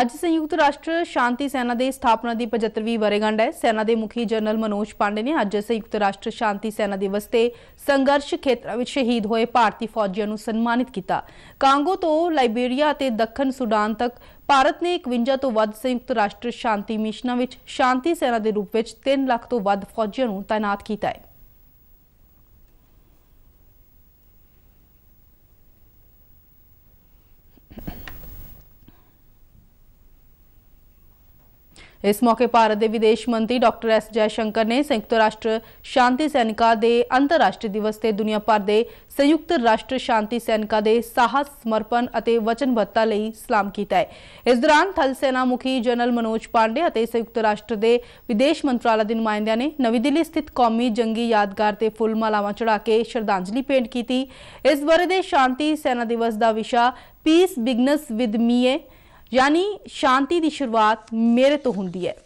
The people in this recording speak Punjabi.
ਅੱਜ ਸੰਯੁਕਤ ਰਾਸ਼ਟਰ ਸ਼ਾਂਤੀ ਸੈਨਾ ਦੇ ਸਥਾਪਨਾ ਦੀ 75ਵੀਂ ਵਰੇਗੰਢ ਹੈ ਸੈਨਾ ਦੇ ਮੁਖੀ ਜਨਰਲ ਮਨੋਜ ਪਾਂਡੇ ਨੇ ਅੱਜ ਸੰਯੁਕਤ ਰਾਸ਼ਟਰ ਸ਼ਾਂਤੀ ਸੈਨਾ ਦਿਵਸ ਤੇ ਸੰਘਰਸ਼ ਖੇਤਰ ਵਿੱਚ ਸ਼ਹੀਦ ਹੋਏ ਭਾਰਤੀ ਫੌਜੀਆਂ ਨੂੰ ਸਨਮਾਨਿਤ ਕੀਤਾ ਕਾਂਗੋ ਤੋਂ ਲਾਈਬੇਰੀਆ ਅਤੇ ਦੱਖਣ ਸੁਡਾਨ ਤੱਕ ਭਾਰਤ ਨੇ 51 ਤੋਂ ਵੱਧ ਸੰਯੁਕਤ ਰਾਸ਼ਟਰ ਸ਼ਾਂਤੀ ਮਿਸ਼ਨਾਂ ਵਿੱਚ ਸ਼ਾਂਤੀ ਸੈਨਾ ਦੇ ਰੂਪ ਵਿੱਚ 3 ਲੱਖ ਤੋਂ ਵੱਧ ਫੌਜੀਆਂ ਨੂੰ ਤਾਇਨਾਤ ਕੀਤਾ ਹੈ ਇਸ ਮੌਕੇ ਭਾਰਤ ਦੇ ਵਿਦੇਸ਼ ਮੰਤਰੀ ਡਾਕਟਰ ਐਸ ਜੈ ਸ਼ੰਕਰ ਨੇ ਸੰਯੁਕਤ ਰਾਸ਼ਟਰ ਸ਼ਾਂਤੀ ਸੈਨਿਕਾ ਦੇ ਅੰਤਰਰਾਸ਼ਟਰੀ ਦਿਵਸ ਤੇ ਦੁਨੀਆ ਭਰ ਦੇ ਸੰਯੁਕਤ ਰਾਸ਼ਟਰ ਸ਼ਾਂਤੀ ਸੈਨਿਕਾ ਦੇ ਸਾਹਸ ਸਮਰਪਣ ਅਤੇ ਵਚਨਬੱਧਤਾ ਲਈ ਸਲਾਮ ਕੀਤਾ ਹੈ ਇਸ ਦੌਰਾਨ ਥਲ ਸੈਨਾ ਮੁਖੀ ਜਨਰਲ ਮਨੋਜ ਪਾਂਡੇ ਅਤੇ ਸੰਯੁਕਤ ਰਾਸ਼ਟਰ ਦੇ ਵਿਦੇਸ਼ ਮੰਤਰਾਲਾ ਦੇ ਨੁਮਾਇੰਦਿਆਂ ਨੇ ਨਵੀਂ ਦਿੱਲੀ ਸਥਿਤ ਕੌਮੀ ਜੰਗੀ ਯਾਦਗਾਰ ਤੇ ਫੁੱਲ ਮਾਲਾਵਾਂ ਚੜਾ ਕੇ ਸ਼ਰਧਾਂਜਲੀ ਭੇਂਟ ਕੀਤੀ ਇਸ ਵਰ੍ਹੇ ਦੇ ਸ਼ਾਂਤੀ ਸੈਨਾ ਦਿਵਸ ਦਾ ਵਿਸ਼ਾ ਪੀਸ ਬਿਗਨਸ ਵਿਦ ਮੀ ਹੈ ਯਾਨੀ ਸ਼ਾਂਤੀ ਦੀ ਸ਼ੁਰੂਆਤ ਮੇਰੇ ਤੋਂ ਹੁੰਦੀ ਹੈ